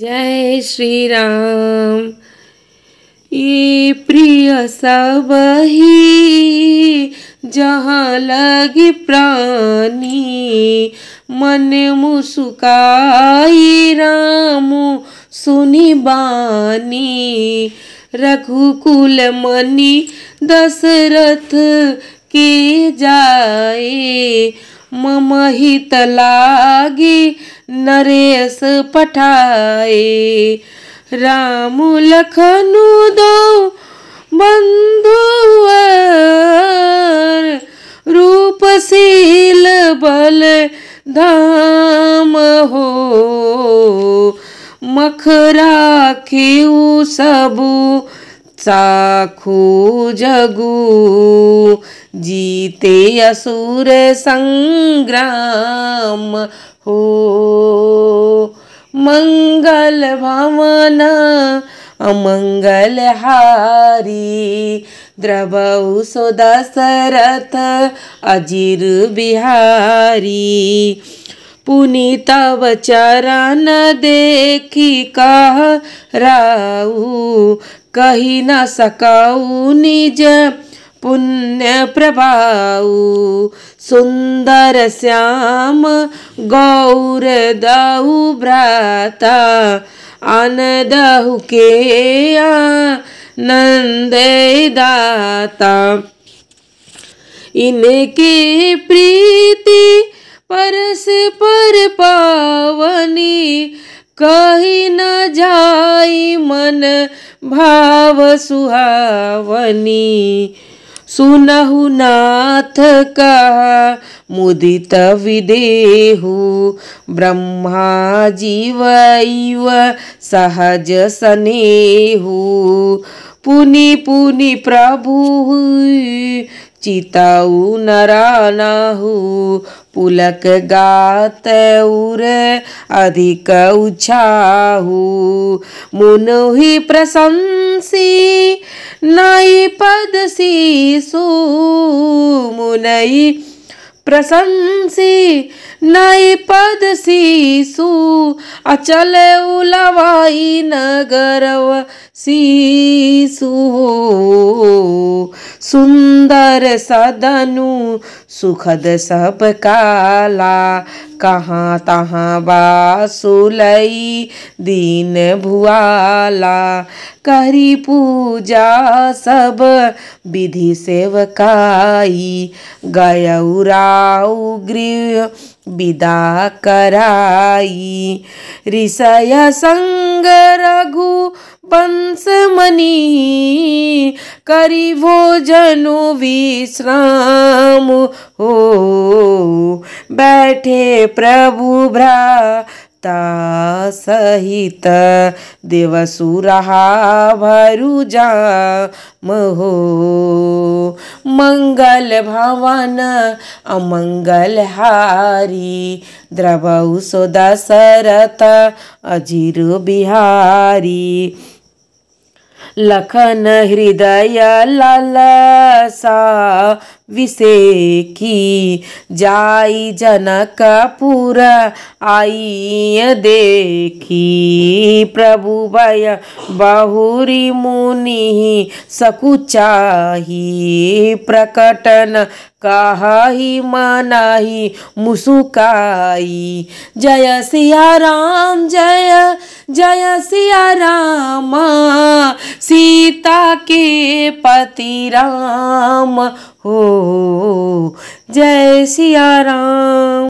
जय श्री राम ये प्रिय सब ही जहाँ लगी प्राणी मन मुसुकाई राम सुनी बानी रघुकुल मनी दशरथ के जाए मम हित लागी नरेश पठाए राम लखनु दो बंधु रूपशील बल धाम हो मखरा खेऊ सबू साखू जगू जीते असुर संग्राम हो मंगल भवन अमंगल हारी द्रवऊ सो दशरथ अजीर बिहारी पुनीत चरण देखी कह राऊ कही न सकाऊ निज पुण्य प्रभाऊ सुंदर श्याम गौर दऊ भ्राता आनदहु के आनंद दाता इनके प्रीति परस पर पावनी कहीं न जाई मन भाव सुहावनी सुनहु नाथ कहा मुदित विदेहु ब्रह्मा जीव सहज सनेहु पुनि पुनि प्रभु चिताऊ नरानाहु पुलक गात उर अधिक उछाहु मुनुहि प्रशंसी नई पद सु मुनई प्रशंसी नई पद शिशु अचल उलवाई नगरव हो सुंदर सदनु सुखद सब काला कहाँ तहाँ बासुलई दीन भुआला करी पूजा सब विधि सेवकाई गयउरा उग्री गृह विदा कराई ऋषय संग रघु बंस मनी करी भोजनु विश्राम हो बैठे प्रभु भ्रा सहित देवसुरहा जा महो मंगल भवन अमंगल हारी द्रवऊ सो शरत अजीर बिहारी लखन हृदय लल सा विषे की जाई जनकपुर आई देखी प्रभु भय बहुरी मुनि सकुचाही प्रकटन कही मनाही मुसुकाई जय सिया राम जय जय सिया राम सीता के पति राम हो जय सिया राम